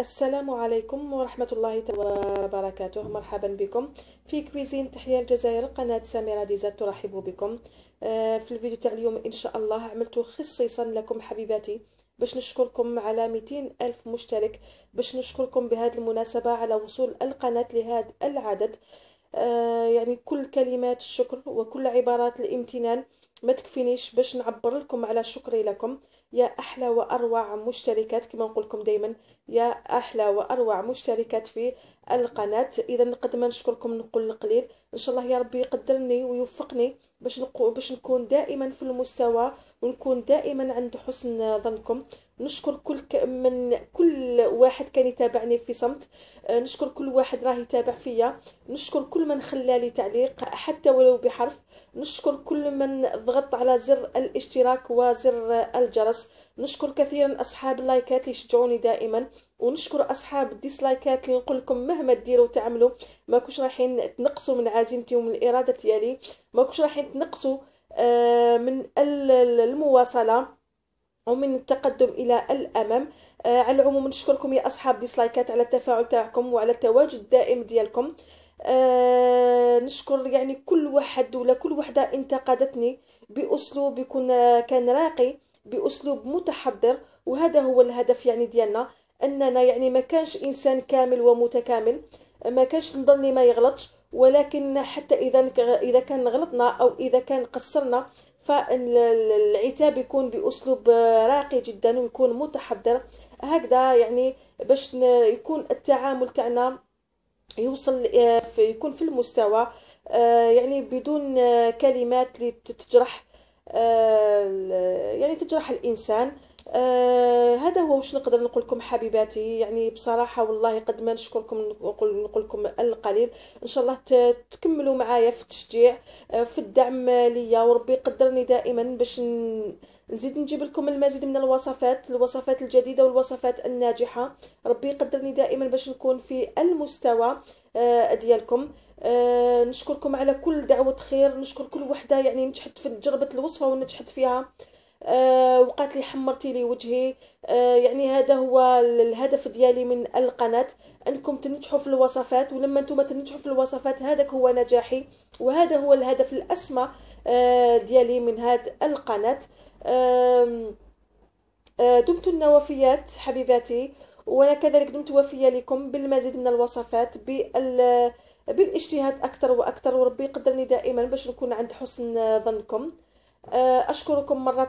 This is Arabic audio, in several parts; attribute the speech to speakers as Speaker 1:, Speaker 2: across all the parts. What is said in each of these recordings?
Speaker 1: السلام عليكم ورحمة الله وبركاته مرحبا بكم في كويزين تحية الجزائر قناة سميرة ديزات ترحب بكم آه، في الفيديو تاع اليوم إن شاء الله عملته خصيصا لكم حبيباتي باش نشكركم على 200 ألف مشترك باش نشكركم بهذه المناسبة على وصول القناة لهذا العدد آه، يعني كل كلمات الشكر وكل عبارات الامتنان ما تكفينيش باش نعبر لكم على شكري لكم يا احلى واروع مشتركات كما نقول لكم دائما يا احلى واروع مشتركات في القناه اذا قد ما نشكركم نقول القليل ان شاء الله يا ربي يقدرني ويوفقني باش نقو باش نكون دائما في المستوى ونكون دائما عند حسن ظنكم نشكر كل ك... من كل واحد كان يتابعني في صمت آه، نشكر كل واحد راه يتابع فيا نشكر كل من خلى لي تعليق حتى ولو بحرف نشكر كل من ضغط على زر الاشتراك وزر الجرس نشكر كثيرا اصحاب اللايكات اللي يشجعوني دائما ونشكر اصحاب الديسلايكات اللي نقول لكم مهما ديروا تعملوا ماكوش رايحين تنقصوا من عزيمتي ومن الاراده ديالي ماكوش رايحين تنقصوا آه، من المواصله ومن التقدم الى الامام آه، على العموم نشكركم يا اصحاب ديسلايكات على التفاعل تاعكم وعلى التواجد الدائم ديالكم آه، نشكر يعني كل واحد ولا كل وحده انتقدتني باسلوب يكون كان راقي باسلوب متحضر وهذا هو الهدف يعني ديالنا اننا يعني ما كانش انسان كامل ومتكامل ما كانش نضل ما يغلطش ولكن حتى اذا اذا كان غلطنا او اذا كان قصرنا فالعتاب يكون باسلوب راقي جدا ويكون متحضر هكذا يعني باش يكون التعامل تاعنا يوصل آه، يكون في المستوى آه، يعني بدون آه، كلمات اللي تجرح يعني تجرح الانسان آه هذا هو واش نقدر نقول لكم حبيباتي يعني بصراحه والله قد ما نشكركم نقول, نقول لكم القليل ان شاء الله تكملوا معايا في التشجيع آه في الدعم ليا وربي يقدرني دائما باش نزيد نجيب لكم المزيد من الوصفات الوصفات الجديده والوصفات الناجحه ربي يقدرني دائما باش نكون في المستوى آه ديالكم أه نشكركم على كل دعوة خير نشكر كل وحدة يعني نجحت في تجربة الوصفة ونجحت فيها آه، وقالت لي حمرتي لي وجهي آه، يعني هذا هو الهدف ديالي من القناه انكم تنجحوا في الوصفات ولما نتوما تنجحوا في الوصفات هذاك هو نجاحي وهذا هو الهدف الاسمى آه، ديالي من هاد القناه دمت النوافيات حبيباتي وانا كذلك دمت وفيه لكم بالمزيد من الوصفات بال بالاجتهاد اكثر واكثر وربي يقدرني دائما باش نكون عند حسن ظنكم أه، أشكركم مرة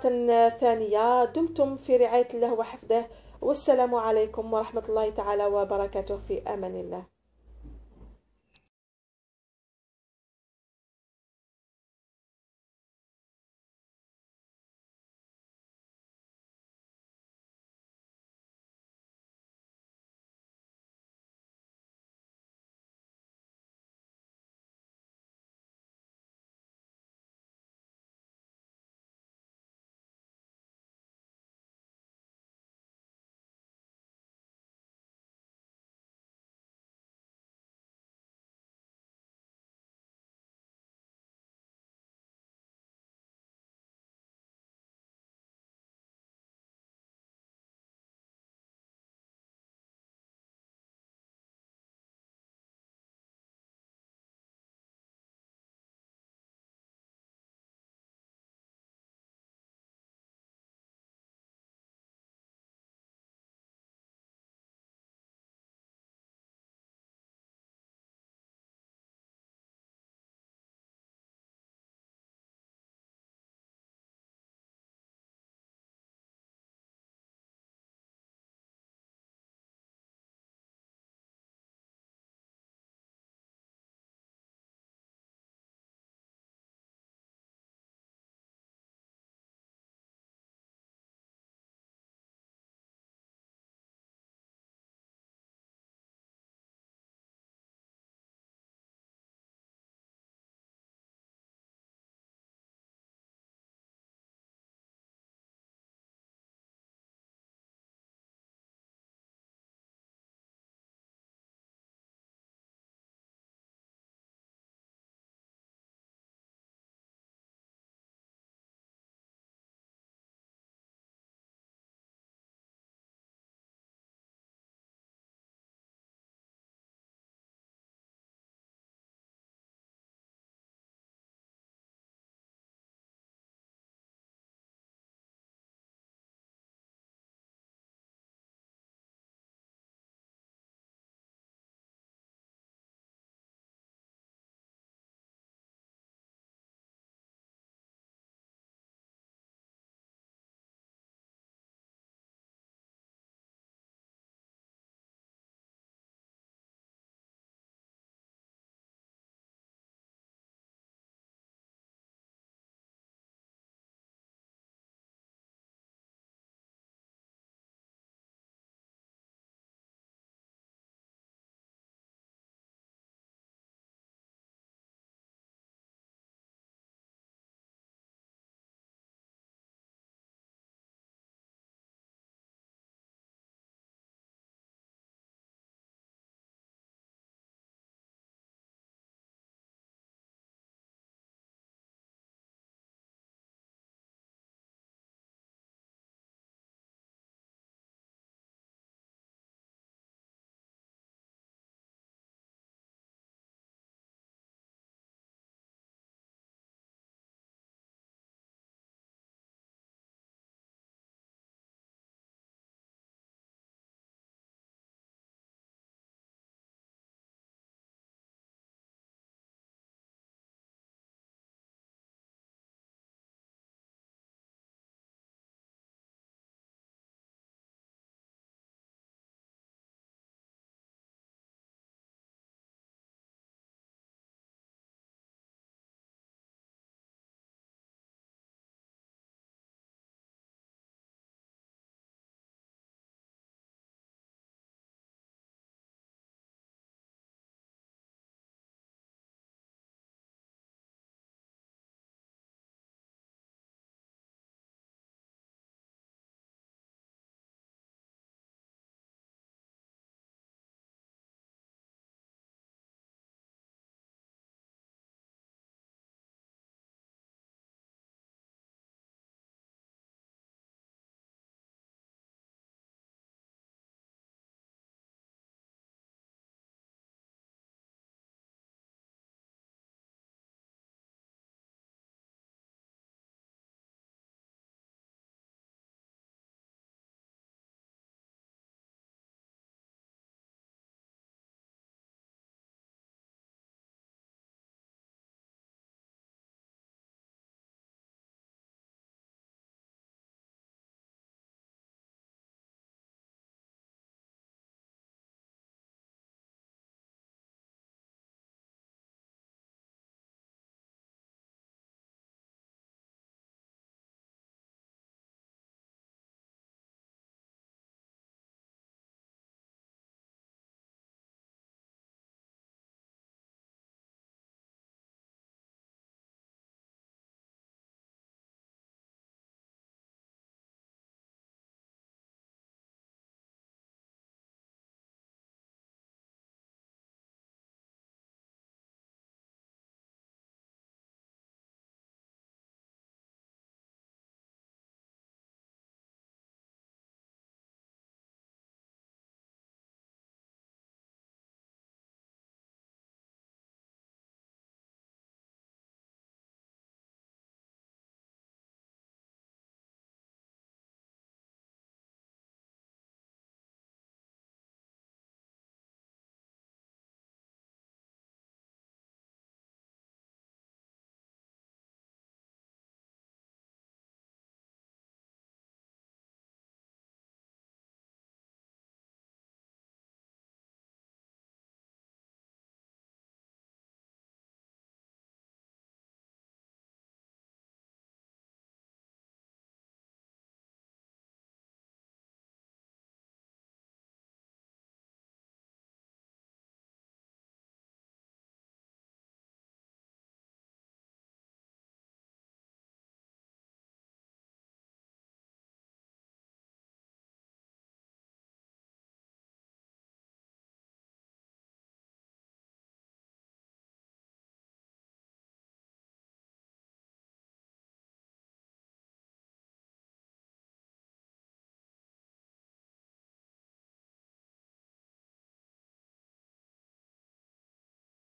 Speaker 1: ثانية دمتم في رعاية الله وحفظه والسلام عليكم ورحمة الله تعالى وبركاته في أمان الله